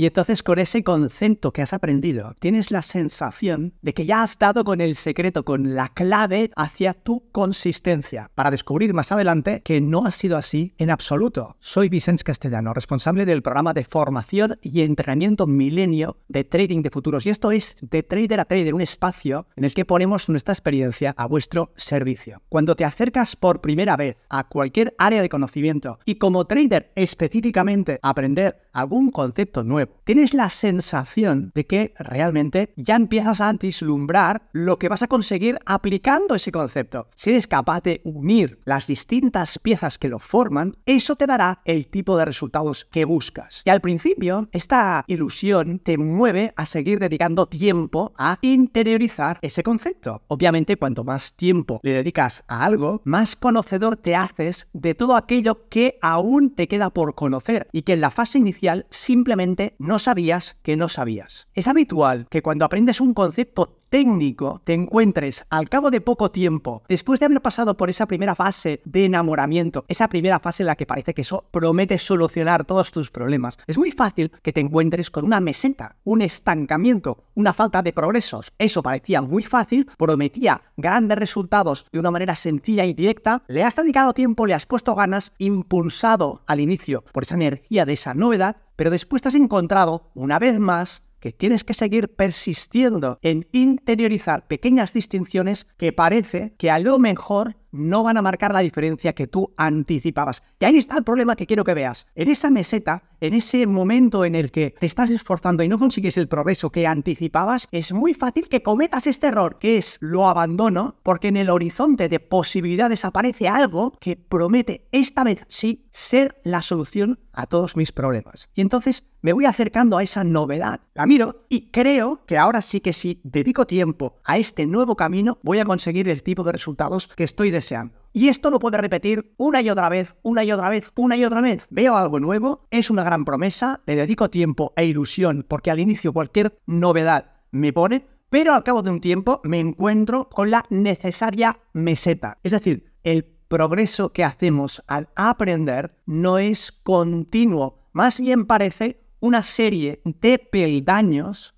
Y entonces con ese concepto que has aprendido, tienes la sensación de que ya has dado con el secreto, con la clave hacia tu consistencia, para descubrir más adelante que no ha sido así en absoluto. Soy Vicente Castellano, responsable del programa de formación y entrenamiento milenio de trading de futuros. Y esto es de trader a trader, un espacio en el que ponemos nuestra experiencia a vuestro servicio. Cuando te acercas por primera vez a cualquier área de conocimiento y como trader específicamente aprender algún concepto nuevo. Tienes la sensación de que realmente ya empiezas a vislumbrar lo que vas a conseguir aplicando ese concepto. Si eres capaz de unir las distintas piezas que lo forman, eso te dará el tipo de resultados que buscas. Y al principio, esta ilusión te mueve a seguir dedicando tiempo a interiorizar ese concepto. Obviamente, cuanto más tiempo le dedicas a algo, más conocedor te haces de todo aquello que aún te queda por conocer y que en la fase inicial simplemente no sabías que no sabías. Es habitual que cuando aprendes un concepto técnico te encuentres al cabo de poco tiempo, después de haber pasado por esa primera fase de enamoramiento, esa primera fase en la que parece que eso promete solucionar todos tus problemas, es muy fácil que te encuentres con una meseta, un estancamiento, una falta de progresos. Eso parecía muy fácil, prometía grandes resultados de una manera sencilla y directa, le has dedicado tiempo, le has puesto ganas, impulsado al inicio por esa energía de esa novedad, pero después te has encontrado, una vez más, que tienes que seguir persistiendo en interiorizar pequeñas distinciones que parece que a lo mejor no van a marcar la diferencia que tú anticipabas. Y ahí está el problema que quiero que veas. En esa meseta, en ese momento en el que te estás esforzando y no consigues el progreso que anticipabas, es muy fácil que cometas este error, que es lo abandono, porque en el horizonte de posibilidades aparece algo que promete esta vez sí ser la solución a todos mis problemas. Y entonces me voy acercando a esa novedad, la miro y creo que ahora sí que si dedico tiempo a este nuevo camino, voy a conseguir el tipo de resultados que estoy deseando y esto lo puede repetir una y otra vez, una y otra vez, una y otra vez. Veo algo nuevo, es una gran promesa, le dedico tiempo e ilusión, porque al inicio cualquier novedad me pone, pero al cabo de un tiempo me encuentro con la necesaria meseta. Es decir, el progreso que hacemos al aprender no es continuo, más bien parece una serie de peldaños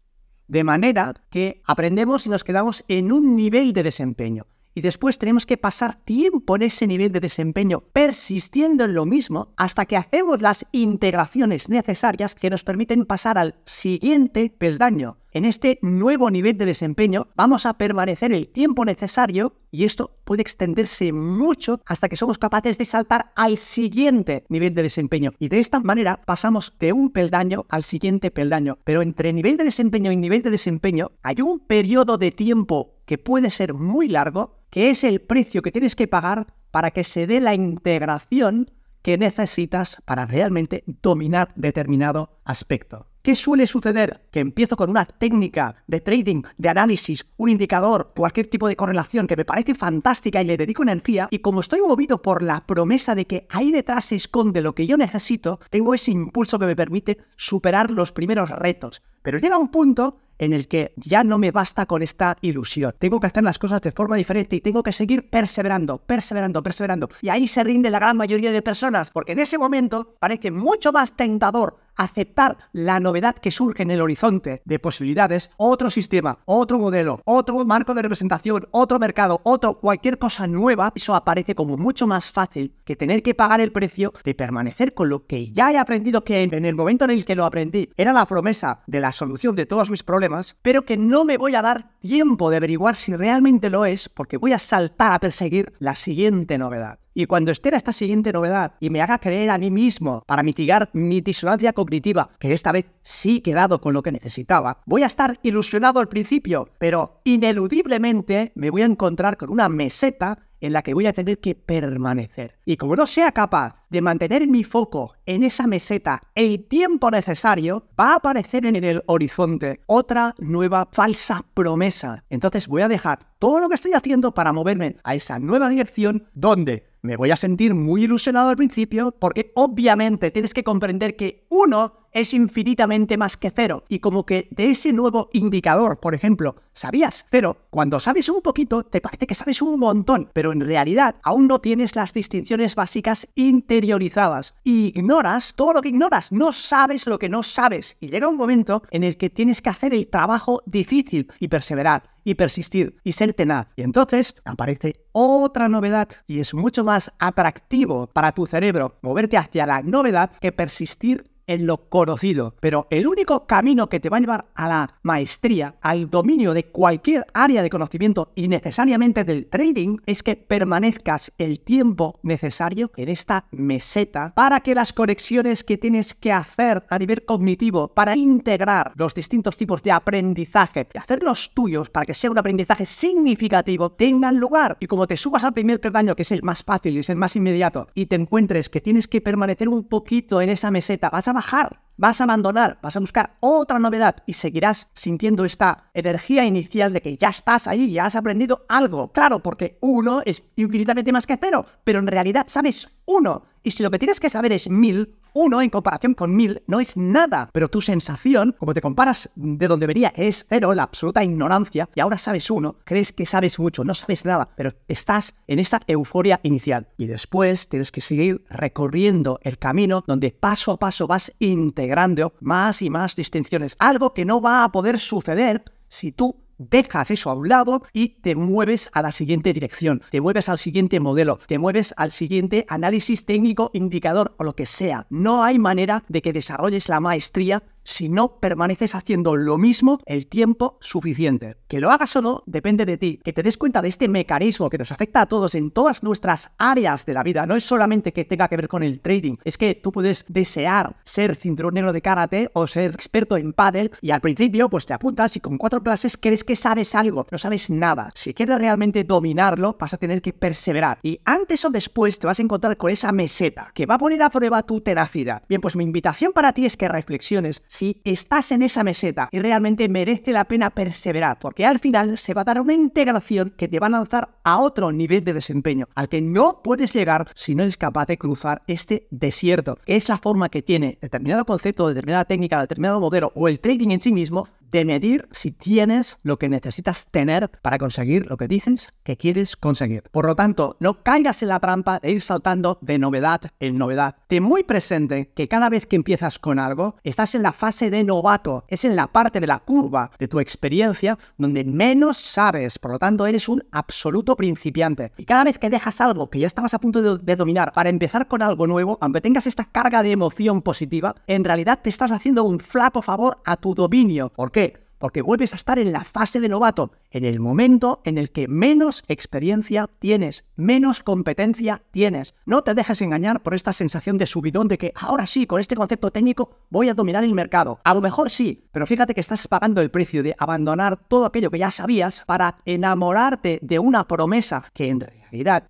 de manera que aprendemos y nos quedamos en un nivel de desempeño y después tenemos que pasar tiempo en ese nivel de desempeño persistiendo en lo mismo hasta que hacemos las integraciones necesarias que nos permiten pasar al siguiente peldaño. En este nuevo nivel de desempeño vamos a permanecer el tiempo necesario y esto puede extenderse mucho hasta que somos capaces de saltar al siguiente nivel de desempeño. Y de esta manera pasamos de un peldaño al siguiente peldaño. Pero entre nivel de desempeño y nivel de desempeño hay un periodo de tiempo que puede ser muy largo, que es el precio que tienes que pagar para que se dé la integración que necesitas para realmente dominar determinado aspecto. ¿Qué suele suceder? Que empiezo con una técnica de trading, de análisis, un indicador, cualquier tipo de correlación que me parece fantástica y le dedico energía, y como estoy movido por la promesa de que ahí detrás se esconde lo que yo necesito, tengo ese impulso que me permite superar los primeros retos. Pero llega un punto en el que ya no me basta con esta ilusión. Tengo que hacer las cosas de forma diferente y tengo que seguir perseverando, perseverando, perseverando. Y ahí se rinde la gran mayoría de personas, porque en ese momento parece mucho más tentador aceptar la novedad que surge en el horizonte de posibilidades, otro sistema, otro modelo, otro marco de representación, otro mercado, otro cualquier cosa nueva, eso aparece como mucho más fácil que tener que pagar el precio de permanecer con lo que ya he aprendido que en el momento en el que lo aprendí era la promesa de la solución de todos mis problemas pero que no me voy a dar tiempo de averiguar si realmente lo es, porque voy a saltar a perseguir la siguiente novedad. Y cuando esté a esta siguiente novedad y me haga creer a mí mismo para mitigar mi disonancia cognitiva, que esta vez sí he quedado con lo que necesitaba, voy a estar ilusionado al principio, pero ineludiblemente me voy a encontrar con una meseta en la que voy a tener que permanecer. Y como no sea capaz de mantener mi foco en esa meseta el tiempo necesario, va a aparecer en el horizonte otra nueva falsa promesa. Entonces voy a dejar todo lo que estoy haciendo para moverme a esa nueva dirección donde me voy a sentir muy ilusionado al principio porque obviamente tienes que comprender que uno es infinitamente más que cero. Y como que de ese nuevo indicador, por ejemplo, sabías cero, cuando sabes un poquito te parece que sabes un montón, pero en realidad aún no tienes las distinciones básicas interiorizadas. Ignoras todo lo que ignoras, no sabes lo que no sabes. Y llega un momento en el que tienes que hacer el trabajo difícil y perseverar y persistir y ser tenaz. Y entonces aparece otra novedad y es mucho más atractivo para tu cerebro moverte hacia la novedad que persistir en lo conocido. Pero el único camino que te va a llevar a la maestría, al dominio de cualquier área de conocimiento y necesariamente del trading, es que permanezcas el tiempo necesario en esta meseta para que las conexiones que tienes que hacer a nivel cognitivo para integrar los distintos tipos de aprendizaje y hacerlos tuyos para que sea un aprendizaje significativo tengan lugar. Y como te subas al primer peldaño, que es el más fácil, y es el más inmediato, y te encuentres que tienes que permanecer un poquito en esa meseta, vas a vas a abandonar, vas a buscar otra novedad y seguirás sintiendo esta energía inicial de que ya estás ahí, ya has aprendido algo. Claro, porque uno es infinitamente más que cero, pero en realidad sabes uno. Y si lo que tienes que saber es mil, uno en comparación con mil no es nada, pero tu sensación, como te comparas de donde vería que es cero, la absoluta ignorancia, y ahora sabes uno, crees que sabes mucho, no sabes nada, pero estás en esa euforia inicial. Y después tienes que seguir recorriendo el camino donde paso a paso vas integrando más y más distinciones, algo que no va a poder suceder si tú dejas eso a un lado y te mueves a la siguiente dirección, te mueves al siguiente modelo, te mueves al siguiente análisis técnico, indicador o lo que sea. No hay manera de que desarrolles la maestría si no permaneces haciendo lo mismo el tiempo suficiente. Que lo hagas o no depende de ti. Que te des cuenta de este mecanismo que nos afecta a todos en todas nuestras áreas de la vida. No es solamente que tenga que ver con el trading. Es que tú puedes desear ser cinturón negro de karate o ser experto en paddle y al principio pues te apuntas y con cuatro clases crees que sabes algo. No sabes nada. Si quieres realmente dominarlo vas a tener que perseverar. Y antes o después te vas a encontrar con esa meseta que va a poner a prueba tu tenacidad. Bien, pues mi invitación para ti es que reflexiones si estás en esa meseta y realmente merece la pena perseverar, porque al final se va a dar una integración que te va a lanzar a otro nivel de desempeño, al que no puedes llegar si no eres capaz de cruzar este desierto. Esa forma que tiene determinado concepto, determinada técnica, determinado modelo o el trading en sí mismo de medir si tienes lo que necesitas tener para conseguir lo que dices que quieres conseguir. Por lo tanto, no caigas en la trampa de ir saltando de novedad en novedad. Ten muy presente que cada vez que empiezas con algo, estás en la fase de novato, es en la parte de la curva de tu experiencia donde menos sabes, por lo tanto eres un absoluto principiante. Y cada vez que dejas algo que ya estabas a punto de, dominar para empezar con algo nuevo, aunque tengas esta carga de emoción positiva, en realidad te estás haciendo un flaco favor a tu dominio. ¿Por qué? porque vuelves a estar en la fase de novato, en el momento en el que menos experiencia tienes, menos competencia tienes. No te dejes engañar por esta sensación de subidón de que ahora sí, con este concepto técnico voy a dominar el mercado. A lo mejor sí, pero fíjate que estás pagando el precio de abandonar todo aquello que ya sabías para enamorarte de una promesa que en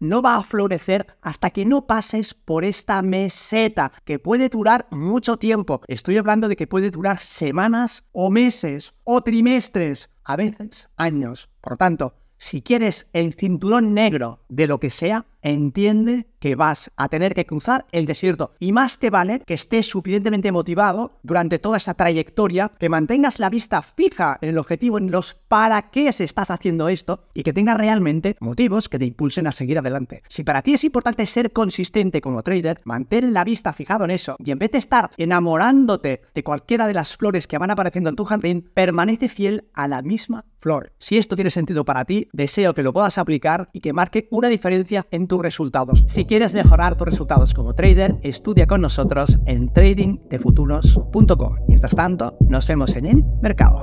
no va a florecer hasta que no pases por esta meseta, que puede durar mucho tiempo. Estoy hablando de que puede durar semanas o meses o trimestres, a veces años. Por lo tanto, si quieres el cinturón negro de lo que sea, entiende que vas a tener que cruzar el desierto. Y más te vale que estés suficientemente motivado durante toda esa trayectoria, que mantengas la vista fija en el objetivo, en los para qué se estás haciendo esto y que tengas realmente motivos que te impulsen a seguir adelante. Si para ti es importante ser consistente como trader, mantén la vista fijada en eso y en vez de estar enamorándote de cualquiera de las flores que van apareciendo en tu jardín, permanece fiel a la misma Flor, Si esto tiene sentido para ti, deseo que lo puedas aplicar y que marque una diferencia en tus resultados. Si quieres mejorar tus resultados como trader, estudia con nosotros en tradingdefuturos.com. Mientras tanto, nos vemos en el mercado.